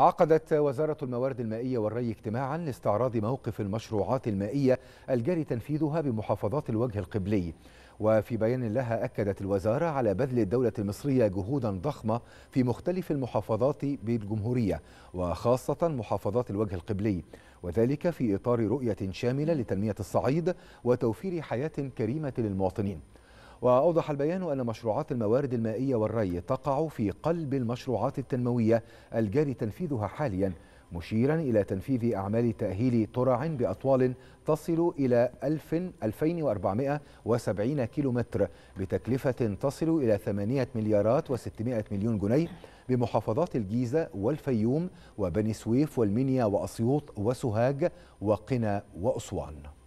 عقدت وزارة الموارد المائية والري اجتماعا لاستعراض موقف المشروعات المائية الجاري تنفيذها بمحافظات الوجه القبلي وفي بيان لها أكدت الوزارة على بذل الدولة المصرية جهودا ضخمة في مختلف المحافظات بالجمهورية وخاصة محافظات الوجه القبلي وذلك في إطار رؤية شاملة لتنمية الصعيد وتوفير حياة كريمة للمواطنين وأوضح البيان أن مشروعات الموارد المائية والري تقع في قلب المشروعات التنموية الجاري تنفيذها حاليا مشيرا إلى تنفيذ أعمال تأهيل ترع بأطوال تصل إلى 1000 2470 كيلومتر بتكلفة تصل إلى 8 مليارات و600 مليون جنيه بمحافظات الجيزة والفيوم وبني سويف والمنيا وأسيوط وسوهاج وقنا وأسوان